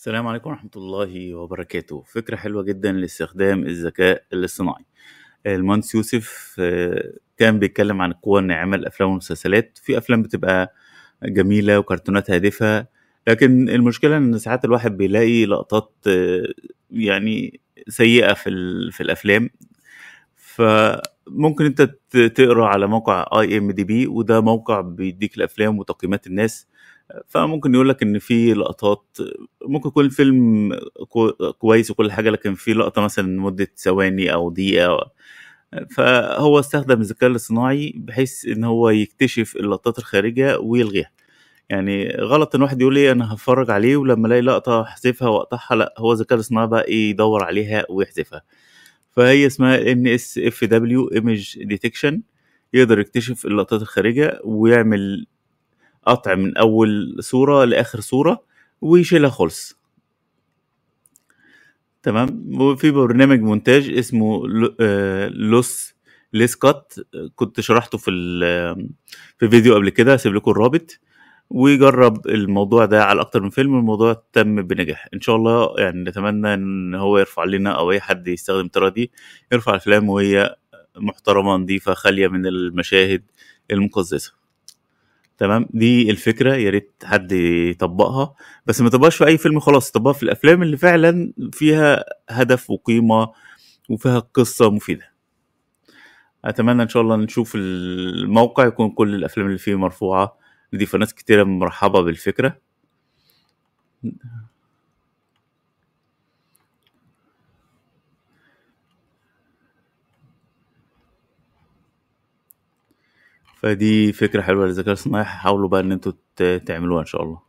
السلام عليكم ورحمة الله وبركاته فكرة حلوة جدا لاستخدام الذكاء الاصطناعي آه، المهندس يوسف آه، كان بيتكلم عن القوة إن يعمل أفلام ومسلسلات في أفلام بتبقى جميلة وكرتونات هادفة لكن المشكلة إن ساعات الواحد بيلاقي لقطات آه، يعني سيئة في, في الأفلام فممكن انت تقرا على موقع اي ام دي بي وده موقع بيديك الافلام وتقييمات الناس فممكن يقول لك ان في لقطات ممكن يكون الفيلم كويس وكل حاجه لكن في لقطه مثلا مده ثواني او دقيقه فهو استخدم الذكاء الاصطناعي بحيث ان هو يكتشف اللقطات الخارجه ويلغيها يعني غلط ان واحد يقول لي انا هتفرج عليه ولما الاقي لقطه احذفها واقطعها لا هو الذكاء الاصطناعي بقى إيه يدور عليها ويحذفها فهي اسمها ان اس اف دبليو ايمج ديتكشن يقدر يكتشف اللقطات الخارجه ويعمل قطع من اول صوره لاخر صوره ويشيلها خالص تمام وفي برنامج مونتاج اسمه آه، لوس ليس كات كنت شرحته في في فيديو قبل كده هسيب لكم الرابط وجرب الموضوع ده على اكتر من فيلم الموضوع تم بنجاح ان شاء الله يعني نتمنى ان هو يرفع لنا او اي حد يستخدم الطريقه دي يرفع الافلام وهي محترمه نظيفه خاليه من المشاهد المقززه تمام دي الفكره يا ريت حد يطبقها بس ما تبقاش في اي فيلم خلاص تطبقها في الافلام اللي فعلا فيها هدف وقيمه وفيها قصه مفيده اتمنى ان شاء الله نشوف الموقع يكون كل الافلام اللي فيه مرفوعه دي فناس كتيره مرحبه بالفكره فدي فكره حلوه للذكاء الصناعي حاولوا بقى ان انتوا تعملوها ان شاء الله